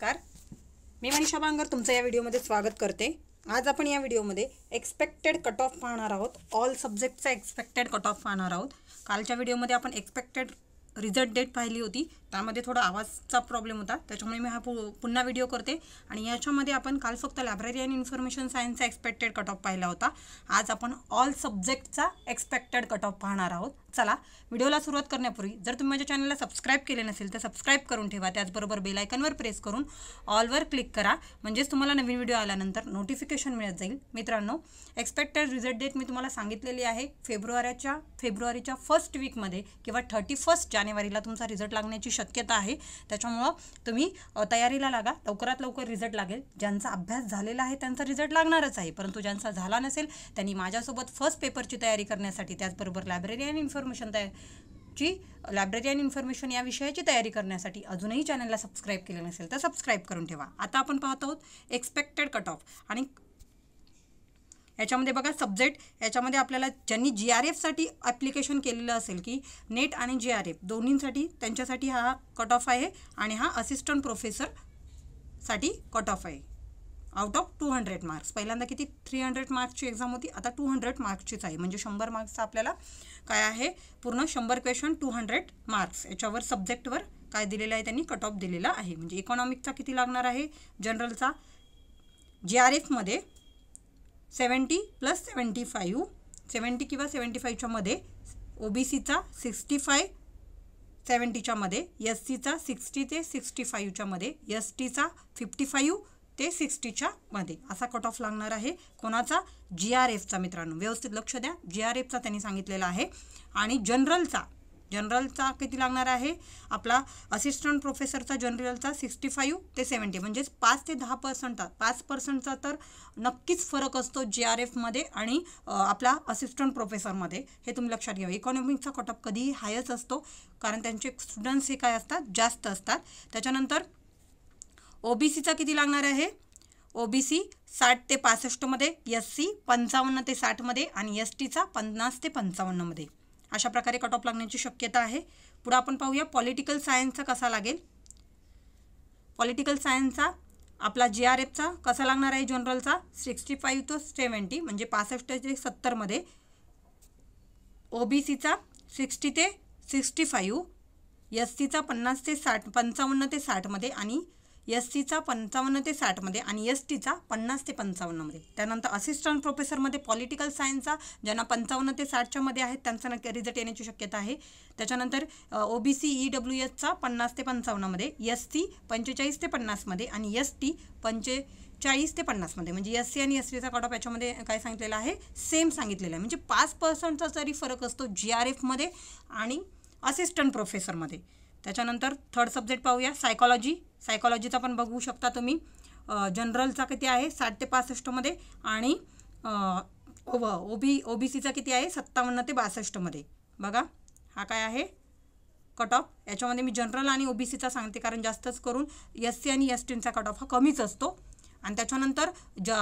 नमस्कार मी मनीषा बांगर तुमचं या व्हिडिओमध्ये स्वागत करते आज आपण या व्हिडिओमध्ये एक्सपेक्टेड कट ऑफ पाहणार आहोत ऑल सब्जेक्टचा एक्सपेक्टेड कट ऑफ पाहणार आहोत कालच्या व्हिडिओमध्ये आपण एक्सपेक्टेड रिझल्ट डेट पाहिली होती त्यामध्ये थोडा आवाजचा प्रॉब्लेम होता त्याच्यामुळे मी हा पु पुन्हा व्हिडिओ करते आणि याच्यामध्ये आपण काल फक्त लायब्ररी अँड इन्फॉर्मेशन सायन्सचा एक्सपेक्टेड कट ऑफ पाहिला होता आज आपण ऑल सब्जेक्टचा एक्सपेक्टेड कट ऑफ पाहणार आहोत चला व्हिडिओला सुरुवात करण्यापूर्वी जर तुम्ही माझ्या चॅनलला सबस्क्राईब केले नसेल तर सबस्क्राईब करून ठेवा त्याचबरोबर बेलायकनवर प्रेस करून ऑलवर क्लिक करा म्हणजेच तुम्हाला नवीन व्हिडिओ आल्यानंतर नोटिफिकेशन मिळत जाईल मित्रांनो एक्सपेक्टेड रिझल्ट डेट मी तुम्हाला सांगितलेली आहे फेब्रुवारीच्या फेब्रुवारीच्या फर्स्ट वीकमध्ये किंवा थर्टी फर्स्ट जानेवारीला तुमचा रिझल्ट लागण्याची शक्यता आहे त्याच्यामुळं तुम्ही तयारीला लागा लवकरात लवकर रिझल्ट लागेल ज्यांचा अभ्यास झालेला आहे त्यांचा रिझल्ट लागणारच आहे परंतु ज्यांचा झाला नसेल त्यांनी माझ्यासोबत फर्स्ट पेपरची तयारी करण्यासाठी त्याचबरोबर लायब्ररी अँड इन्फॉर्मेशन तयार ची लायब्ररी अँड इन्फॉर्मेशन या विषयाची तयारी करण्यासाठी अजूनही चॅनलला सबस्क्राईब केलं नसेल तर सबस्क्राईब करून ठेवा आता आपण पाहत आहोत एक्सपेक्टेड कट ऑफ आणि याच्यामध्ये बघा सब्जेक्ट याच्यामध्ये आपल्याला ज्यांनी जी आर एफसाठी ॲप्लिकेशन केलेलं असेल की नेट आणि जी आर एफ दोन्हींसाठी त्यांच्यासाठी हा कट ऑफ आहे आणि हा असिस्टंट प्रोफेसरसाठी कट ऑफ आहे out of two hundred marks पहिल्यांदा किती थ्री हंड्रेड मार्क्सची एक्झाम होती आता टू हंड्रेड मार्क्सचीच आहे म्हणजे शंभर मार्क्सचा आपल्याला काय आहे पूर्ण शंभर क्वेश्चन टू हंड्रेड मार्क्स याच्यावर सब्जेक्टवर काय दिलेलं आहे त्यांनी कट ऑफ दिलेला आहे म्हणजे इकॉनॉमिकचा किती लागणार आहे जनरलचा जी आर एफमध्ये seventy plus seventy five seventy किंवा सेवन्टी फाईव्हच्यामध्ये ओ बी सीचा सिक्स्टी फाय सेवन्टीच्यामध्ये एस सीचा सिक्स्टी ते सिक्स्टी फाईव्हच्यामध्ये एस टीचा फिफ्टी फाईव्ह ते सिक्स्टीच्या मध्ये असा कट ऑफ लागणार आहे कोणाचा जी आर एफचा मित्रांनो व्यवस्थित लक्ष द्या जी आर एफचा त्यांनी सांगितलेला आहे आणि जनरलचा जनरलचा किती लागणार आहे आपला असिस्टंट प्रोफेसरचा जनरलचा सिक्स्टी फाईव्ह ते सेवन्टी म्हणजेच पाच ते दहा पर्सेंट पाच पर्सेंटचा तर नक्कीच फरक असतो जे आर एफमध्ये आणि आपला असिस्टंट प्रोफेसरमध्ये हे तुम्ही लक्षात घ्या इकॉनॉमिकचा कटअप कधीही हायच असतो कारण त्यांचे स्टुडंट्स हे काय असतात जास्त असतात त्याच्यानंतर सीचा किती लागणार आहे सी साठ ते पासष्टमध्ये एस सी पंचावन्न ते साठमध्ये आणि एस टीचा पन्नास ते पंचावन्नमध्ये अशा प्रकारे कट ऑफ लागण्याची शक्यता आहे पुढं आपण पाहूया पॉलिटिकल सायन्सचा कसा लागेल पॉलिटिकल सायन्सचा आपला जे आर एफचा कसा लागणार आहे जनरलचा सिक्स्टी फाईव्ह टू सेवन्टी म्हणजे पासष्ट ते सत्तरमध्ये ओ बी सीचा सिक्स्टी ते सिक्स्टी फाईव्ह एस सीचा पन्नास ते साठ पंचावन्न ते साठमध्ये आणि एस सीचा पंचावन्न ते साठमध्ये आणि एस टीचा पन्नास ते पंचावन्नमध्ये त्यानंतर असिस्टंट प्रोफेसरमध्ये पॉलिटिकल सायन्सचा ज्यांना पंचावन्न ते साठच्यामध्ये आहेत त्यांचा नक्की रिझल्ट येण्याची शक्यता आहे त्याच्यानंतर O B C E W एसचा पन्नास ते पंचावन्नमध्ये एस सी पंचेचाळीस ते पन्नासमध्ये आणि एस टी पंचे चाळीस ते पन्नासमध्ये म्हणजे एस सी आणि एस टीचा कट ऑफ याच्यामध्ये काय सांगितलेलं आहे सेम सांगितलेलं आहे म्हणजे पाच पर्सेंटचा जरी फरक असतो जी आर एफमध्ये आणि असिस्टंट प्रोफेसरमध्ये त्याच्यानंतर थर्ड सब्जेक्ट पाहूया सायकॉलॉजी सायकॉलॉजीचा पण बघू शकता तुम्ही जनरलचा किती आहे साठ ते पासष्टमध्ये आणि ओ बी ओ बी सीचा किती आहे सत्तावन्न ते बासष्टमध्ये बघा हा काय आहे कट ऑफ याच्यामध्ये मी जनरल आणि ओ बी सीचा सांगते कारण जास्तच करून एस सी आणि एस टींचा कट ऑफ हा कमीच असतो आणि त्याच्यानंतर ज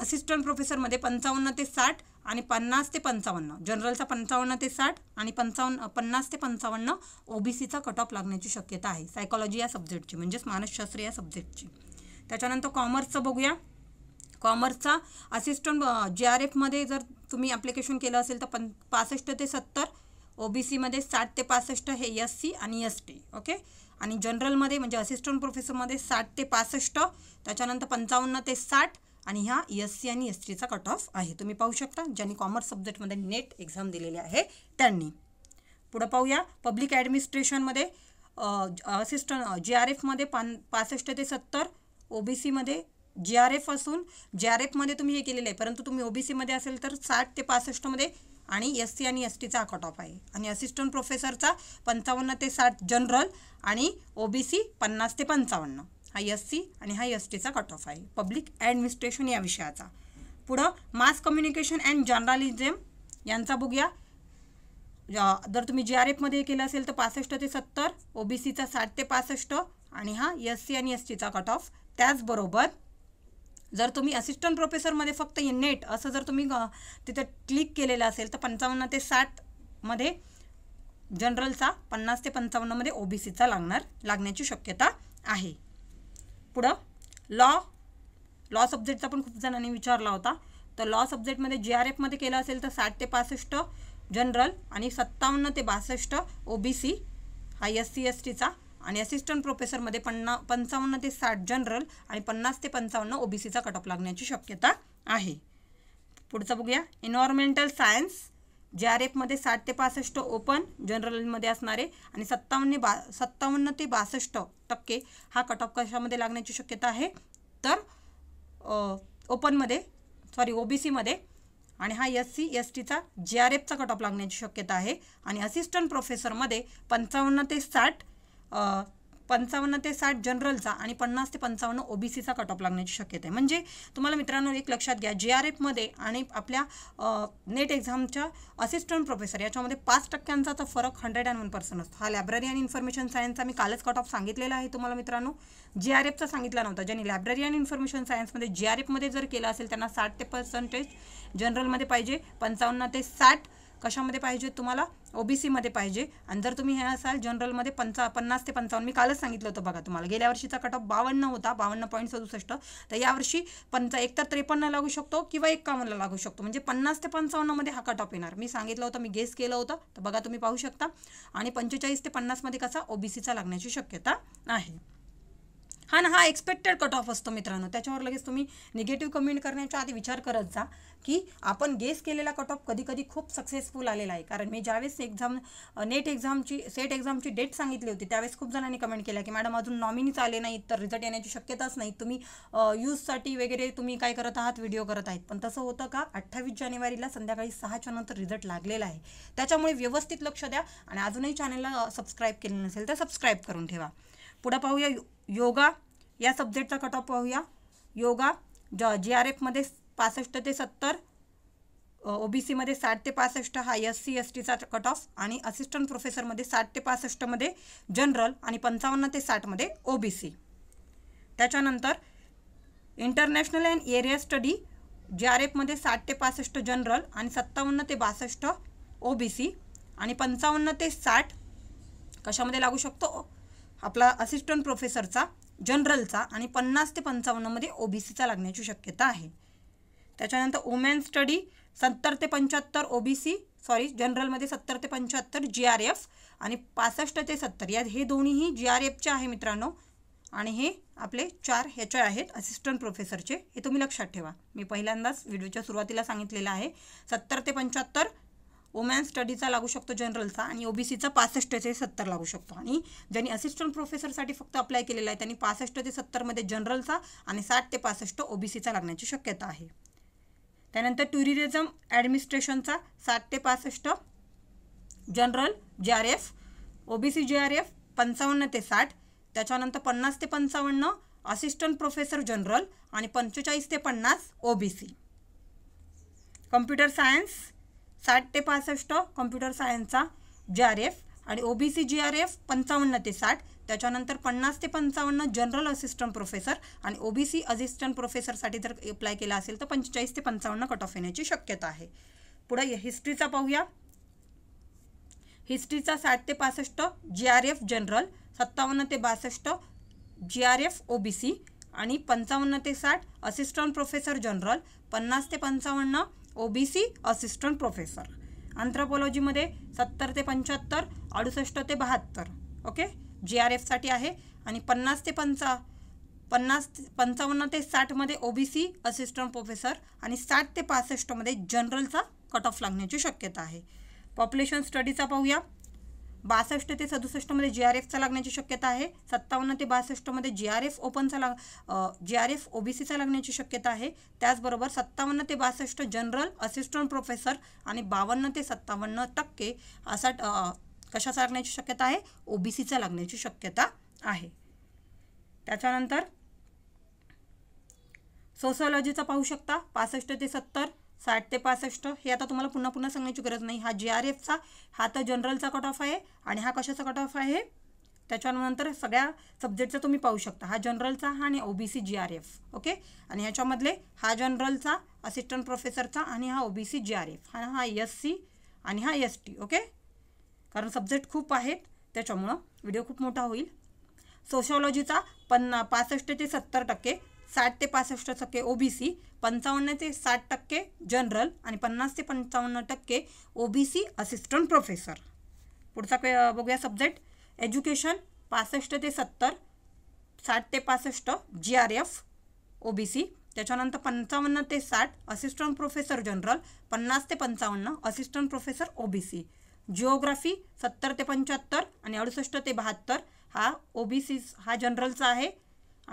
असिस्टंट प्रोफेसरमध्ये पंचावन्न ते साठ आणि पन्नास ते पंचावन्न जनरलचा पंचावन्न ते साठ आणि पंचावन्न पन्नास ते पंचावन्न ओबीसीचा कट ऑफ लागण्याची शक्यता आहे सायकॉलॉजी या सब्जेक्टची म्हणजेच मानसशास्त्र या सब्जेक्टची त्याच्यानंतर कॉमर्सचं बघूया कॉमर्सचा असिस्टंट जे आर एफमध्ये जर तुम्ही ॲप्लिकेशन केलं असेल तर पं पासष्ट ते सत्तर सीमध्ये साठ ते पासष्ट हे एस e सी आणि एस टी ओके आणि जनरलमध्ये म्हणजे असिस्टंट प्रोफेसरमध्ये साठ ते पासष्ट त्याच्यानंतर पंचावन्न ते साठ आणि ह्या एस e सी आणि एस टीचा कट ऑफ आहे तुम्ही पाहू शकता ज्यांनी कॉमर्स सब्जेक्टमध्ये नेट एक्झाम दिलेली आहे त्यांनी पुढं पाहूया पब्लिक ॲडमिनिस्ट्रेशनमध्ये असिस्टंट जे आर एफमध्ये पान पासष्ट ते सत्तर ओ बी सीमध्ये जे आर एफ असून जे आर एफमध्ये तुम्ही हे केलेलं आहे परंतु तुम्ही ओ बी सीमध्ये असेल तर साठ ते पासष्टमध्ये आणि एस सी आणि एस टीचा हा कट ऑफ आहे आणि असिस्टंट प्रोफेसरचा पंचावन्न ते साठ जनरल आणि ओ बी सी पन्नास ते पंचावन्न हा एस सी आणि हा एस टीचा कट ऑफ आहे पब्लिक ॲडमिनिस्ट्रेशन या विषयाचा पुढं मास कम्युनिकेशन अँड जर्नालिझम यांचा बघूया जर तुम्ही जी आर एफमध्ये केलं असेल तर पासष्ट ते सत्तर ओ बी सीचा साठ ते पासष्ट आणि हा एस सी आणि एस टीचा कट ऑफ त्याचबरोबर जर तुम्ही असिस्टंट प्रोफेसरमध्ये फक्त नेट असं जर तुम्ही तिथं क्लिक केलेलं असेल तर पंचावन्न ते साठमध्ये जनरलचा पन्नास ते पंचावन्नमध्ये ओ बी सीचा लागणार लागण्याची शक्यता आहे पुढं लॉ लॉ सब्जेक्टचा पण खूप जणांनी विचारला होता तर लॉ सब्जेक्टमध्ये जे आर एफमध्ये केलं असेल तर साठ ते पासष्ट जनरल आणि सत्तावन्न ते बासष्ट ओ बी सी हा एस सी एस टीचा आणि असिस्टंट प्रोफेसरमध्ये पन्ना पंचावन्न ते साठ जनरल आणि पन्नास ते पंचावन्न ओ बी सीचा कट लागण्याची शक्यता आहे पुढचं बघूया इन्व्हायरमेंटल सायन्स जे आर एफमध्ये साठ ते पासष्ट ओपन जनरलमध्ये असणारे आणि सत्तावन्न बा सत्तावन्न ते बासष्ट टक्के हा कट ऑफ कशामध्ये लागण्याची शक्यता आहे तर ओपनमध्ये सॉरी ओ बी सीमध्ये आणि हा एस सी एस टीचा जे आर एफचा कट ऑफ लागण्याची शक्यता आहे आणि असिस्टंट प्रोफेसरमध्ये पंचावन्न ते साठ पंचावन्न ते साठ जनरलचा आणि पन्नास ते पंचावन्न ओबीसीचा कट ऑफ लागण्याची शक्यता आहे म्हणजे तुम्हाला मित्रांनो एक लक्षात घ्या जे आर एफमध्ये आणि आपल्या नेट एक्झामच्या असिस्टंट प्रोफेसर याच्यामध्ये पाच टक्क्यांचा तर फरक हंड्रेड अँड वन पर्सेंट असतो हा लायब्ररी आणि इन्फॉर्मेशन सायन्सचा मी कालच कट ऑफ सांगितलेला आहे तुम्हाला मित्रांनो जे आर एफचा सांगितला नव्हता ज्यांनी लायब्ररी आणि इन्फॉर्मेशन सायन्समध्ये जे आर एफमध्ये जर केलं असेल त्यांना साठ ते पर्सेंटेज जनरलमध्ये पाहिजे पंचावन्न ते साठ कशामध्ये पाहिजे तुम्हाला सीमध्ये पाहिजे आणि जर तुम्ही हे असाल जनरलमध्ये पंचा पन्नास ते पंचावन्न मी कालच सांगितलं होतं बघा तुम्हाला गेल्या वर्षीचा कट ऑफ बावन्न होता बावन्न पॉईंट सदुसष्ट तर यावर्षी पंचा एकतर त्रेपन्न लागू शकतो किंवा एक्कावन्न लागू शकतो म्हणजे पन्नास ते पंचावन्नमध्ये हा कट ऑफ येणार मी सांगितलं होतं मी गेस केलं होतं तर बघा तुम्ही पाहू शकता आणि पंचेचाळीस ते पन्नासमध्ये कसा सीचा लागण्याची शक्यता आहे हा ना हा एक्सपेक्टेड कट ऑफ असतो मित्रांनो त्याच्यावर लगेच तुम्ही निगेटिव्ह कमेंट करण्याच्या आधी विचार करत जा की आपण गेस केलेला कट ऑफ कधी कधी खूप सक्सेसफुल आलेला आहे कारण मी ज्यावेळेस एक्झाम नेट एक्झामची सेट एक्झामची डेट सांगितली होती त्यावेळेस खूप जणांनी कमेंट केला की मॅडम अजून नॉमिनीच आले नाहीत तर रिझल्ट येण्याची शक्यताच नाही तुम्ही यूजसाठी वगैरे तुम्ही काय करत आहात व्हिडिओ करत आहेत पण तसं होतं का अठ्ठावीस जानेवारीला संध्याकाळी सहाच्या नंतर रिझल्ट लागलेला आहे त्याच्यामुळे व्यवस्थित लक्ष द्या आणि अजूनही चॅनलला सबस्क्राईब केलं नसेल तर सबस्क्राईब करून ठेवा पुढं पाहूया योगा या सब्जेक्टचा कट ऑफ पाहूया योगा ज जी आर एफमध्ये पासष्ट ते सत्तर ओ बी सीमध्ये साठ ते पासष्ट हा एस सी एस टीचा कट ऑफ आणि असिस्टंट प्रोफेसरमध्ये साठ ते पासष्टमध्ये जनरल आणि पंचावन्न ते साठमध्ये ओ बी सी त्याच्यानंतर international and area study J R एफमध्ये साठ ते पासष्ट जनरल आणि सत्तावन्न ते बासष्ट ओ बी सी आणि पंचावन्न ते साठ कशामध्ये लागू शकतो आपला असिस्टंट प्रोफेसरचा जनरलचा आणि पन्नास ते पंचावन्नमध्ये ओ बी सीचा लागण्याची शक्यता आहे त्याच्यानंतर वुमेन स्टडी सत्तर ते पंच्याहत्तर ओ बी सी सॉरी जनरलमध्ये सत्तर ते पंच्याहत्तर जी आर एफ आणि पासष्ट ते सत्तर या हे दोन्हीही जी आर एफचे आहे मित्रांनो आणि हे आपले चार ह्याचे आहेत असिस्टंट प्रोफेसरचे हे तुम्ही लक्षात ठेवा मी पहिल्यांदाच व्हिडिओच्या सुरुवातीला सांगितलेलं आहे सत्तर ते पंच्याहत्तर वुमॅन स्टडीचा लागू शकतो जनरलचा आणि ओबीसीचा पासष्ट ते सत्तर लागू शकतो आणि ज्यांनी असिस्टंट प्रोफेसरसाठी फक्त अप्लाय केलेला आहे त्यांनी पासष्ट ते सत्तरमध्ये जनरलचा आणि साठ ते पासष्ट ओबीसीचा लागण्याची शक्यता आहे त्यानंतर टुरिझम ॲडमिनिस्ट्रेशनचा साठ ते पासष्ट general J R F OBC J R F पंचावन्न ते साठ त्याच्यानंतर पन्नास ते पंचावन्न असिस्टंट प्रोफेसर जनरल आणि पंचेचाळीस ते पन्नास ओबीसी कम्प्युटर सायन्स साठ ते पासष्ट कॉम्प्युटर सायन्सचा जी आर एफ आणि O B C G R F पंचावन्न ते साठ त्याच्यानंतर पन्नास ते पंचावन्न जनरल असिस्टंट प्रोफेसर आणि ओ बी सी असिस्टंट प्रोफेसरसाठी जर अप्लाय केला असेल तर पंचेचाळीस ते पंचावन्न कट ऑफ येण्याची शक्यता आहे पुढे हिस्ट्रीचा पाहूया हिस्ट्रीचा साठ ते पासष्ट जी आर एफ जनरल सत्तावन्न ते बासष्ट G R F O B C आणि पंचावन्न ते साठ असिस्टंट प्रोफेसर जनरल पन्नास ते पंचावन्न ओबीसी असिस्टंट प्रोफेसर मध्ये सत्तर ते पंच्याहत्तर अडुसष्ट ते बहात्तर ओके जी आर एफसाठी आहे आणि पन्नास ते पंचा पन्नास पंचावन्न ते साठमध्ये ओबीसी असिस्टंट प्रोफेसर आणि साठ ते पासष्टमध्ये जनरलचा कट ऑफ लागण्याची शक्यता आहे पॉप्युलेशन स्टडीचा पाहूया बासष्ट ते सदुसष्टमध्ये जी आर एफचा लागण्याची शक्यता आहे सत्तावन्न ते बासष्टमध्ये जी आर एफ ओपनचा लाग जे आर एफ ओबीसीचा लागण्याची शक्यता आहे त्याचबरोबर सत्तावन्न ते बासष्ट जनरल असिस्टंट प्रोफेसर आणि बावन्न ते सत्तावन्न टक्के असा कशाचा लागण्याची शक्यता आहे ओबीसीचा लागण्याची शक्यता आहे त्याच्यानंतर सोशियोलॉजीचा पाहू शकता पासष्ट ते सत्तर साठ ते पासष्ट हे आता तुम्हाला पुन्हा पुन्हा सांगण्याची गरज नाही हा जी आर एफचा हा तर जनरलचा कट ऑफ आहे आणि हा कशाचा कट ऑफ आहे त्याच्यानंतर सगळ्या सब्जेक्टचा तुम्ही पाहू शकता हा जनरलचा हा आणि O B C G R F okay आणि ह्याच्यामधले हा जनरलचा असिस्टंट प्रोफेसरचा आणि हा O B C G R F हा हा एस सी आणि हा एस टी ओके कारण सब्जेक्ट खूप आहेत त्याच्यामुळं व्हिडिओ खूप मोठा होईल सोशॉलॉजीचा पन्ना पासष्ट ते सत्तर टक्के साठ ते पासष्ट टक्के ओबीसी पंचावन्न ते साठ टक्के जनरल आणि पन्नास ते पंचावन्न टक्के ओबीसी असिस्टंट प्रोफेसर पुढचा बघूया सब्जेक्ट एज्युकेशन पासष्ट ते सत्तर साठ ते पासष्ट G R F O B C त्याच्यानंतर पंचावन्न ते साठ असिस्टंट प्रोफेसर जनरल पन्नास ते पंचावन्न assistant professor O B C geography सत्तर ते पंच्याहत्तर आणि अडुसष्ट ते बहात्तर हा ओ बी सी हा जनरलचा आहे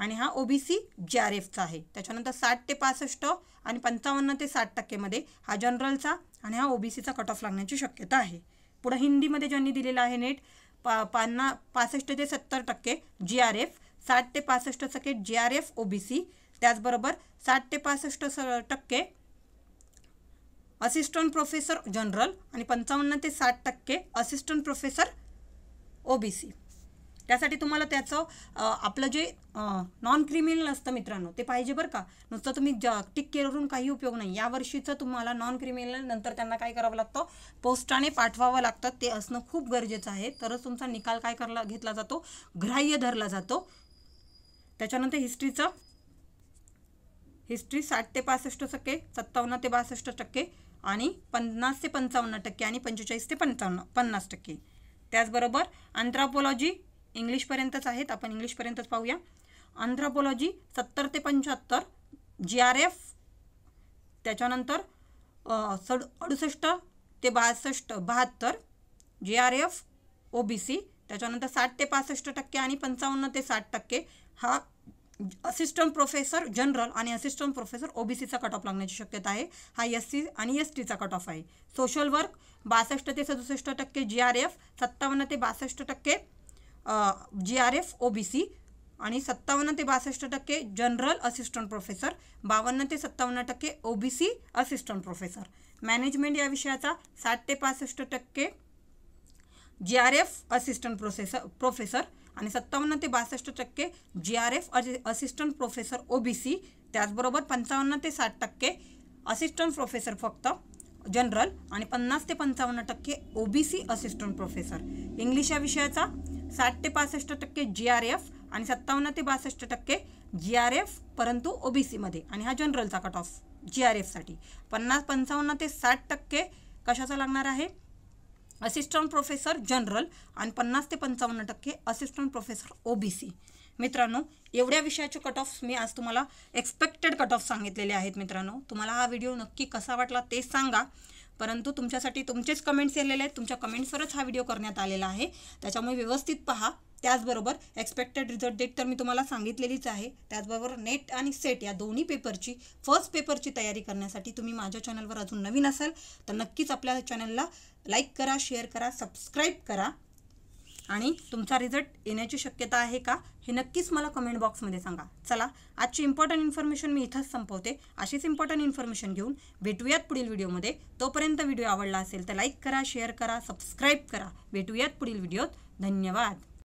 आणि हा ओबीसी जी आर एफचा आहे त्याच्यानंतर साठ ते पासष्ट आणि पंचावन्न ते साठ टक्केमध्ये हा जनरलचा आणि हा ओबीसीचा कट ऑफ लागण्याची शक्यता आहे पुढं हिंदीमध्ये ज्यांनी दिलेला आहे नेट पा पन्ना पासष्ट ते सत्तर टक्के जी आर एफ साठ ते पासष्ट टक्के जी आर एफ ओबीसी त्याचबरोबर साठ ते पासष्ट स टक्के असिस्टंट प्रोफेसर जनरल आणि पंचावन्न ते साठ टक्के असिस्टंट प्रोफेसर ओबीसी त्यासाठी तुम्हाला त्याचं आपलं जे नॉन क्रिमिनल असतं मित्रांनो ते पाहिजे बरं का नुसतं तुम्ही जागतिक केअरून काही उपयोग नाही यावर्षीचं तुम्हाला नॉन क्रिमिनल नंतर त्यांना काय करावं लागतं पोस्टाने पाठवावं लागतं ते असणं खूप गरजेचं आहे तरच तुमचा निकाल काय करला घेतला जातो ग्राह्य धरला जातो त्याच्यानंतर हिस्ट्रीचं हिस्ट्री साठ ते पासष्ट टक्के सत्तावन्न ते बासष्ट टक्के आणि पन्नास ते पंचावन्न टक्के आणि पंचेचाळीस ते पंचावन्न पन्नास टक्के त्याचबरोबर अँथ्रापोलॉजी इंग्लिशपर्यंतच आहेत आपण इंग्लिशपर्यंतच पाहूया अँथ्रोपोलॉजी सत्तर ते पंच्याहत्तर जी आर एफ त्याच्यानंतर सड अडुसष्ट ते बासष्ट बहात्तर J R F O B C त्याच्यानंतर साठ ते पासष्ट टक्के आणि पंचावन्न ते साठ टक्के हा असिस्टंट प्रोफेसर जनरल आणि असिस्टंट प्रोफेसर ओ बी सीचा कट ऑफ लागण्याची शक्यता आहे हा एस सी आणि एस टीचा कट ऑफ आहे सोशल वर्क बासष्ट ते सदुसष्ट टक्के जी आर एफ सत्तावन्न ते बासष्ट टक्के G R F O B C आणि सत्तावन्न ते बासष्ट टक्के जनरल असिस्टंट प्रोफेसर बावन्न ते सत्तावन्न टक्के O B C assistant professor management या विषयाचा साठ ते पासष्ट टक्के G R F assistant processor professor आणि सत्तावन्न ते बासष्ट टक्के G R F assistant professor O B C त्याचबरोबर पंचावन्न ते साठ टक्के असिस्टंट प्रोफेसर फक्त जनरल आणि पन्नास ते पंचावन्न टक्के O B C assistant professor English या विषयाचा साठ ते पासष्ट टक्के जी आर एफ आणि सत्तावन्न ते बासष्ट टक्के जी आर एफ परंतु ओबीसीमध्ये आणि हा जनरलचा कट ऑफ जी आर एफसाठी पन्नास पंचावन्न ते साठ टक्के कशाचा लागणार आहे असिस्टंट प्रोफेसर जनरल आणि पन्नास ते पंचावन्न टक्के असिस्टंट प्रोफेसर सी मित्रांनो एवढ्या विषयाचे कट ऑफ मी आज तुम्हाला एक्सपेक्टेड कट ऑफ सांगितलेले आहेत मित्रांनो तुम्हाला हा व्हिडिओ नक्की कसा वाटला ते सांगा परंतु तुमच्यासाठी तुमचेच कमेंट्स येलेले आहेत तुमच्या कमेंट्सवरच हा व्हिडिओ करण्यात आलेला आहे त्याच्यामुळे व्यवस्थित पहा त्याचबरोबर एक्सपेक्टेड रिझल्ट डेट तर मी तुम्हाला सांगितलेलीच आहे त्याचबरोबर नेट आणि सेट या दोन्ही पेपरची फर्स्ट पेपरची तयारी करण्यासाठी तुम्ही माझ्या चॅनलवर अजून नवीन असाल तर नक्कीच आपल्या चॅनलला लाईक करा शेअर करा सबस्क्राईब करा आणि तुमचा रिझल्ट येण्याची शक्यता आहे का हे नक्कीच मला कमेंट बॉक्समध्ये सांगा चला आजची इम्पॉर्टंट इन्फॉर्मेशन मी इथंच संपवते अशीच इम्पॉर्टंट इन्फॉर्मेशन घेऊन भेटूयात पुढील व्हिडिओमध्ये तोपर्यंत व्हिडिओ आवडला असेल तर लाईक करा शेअर करा सबस्क्राईब करा भेटूयात पुढील व्हिडिओत धन्यवाद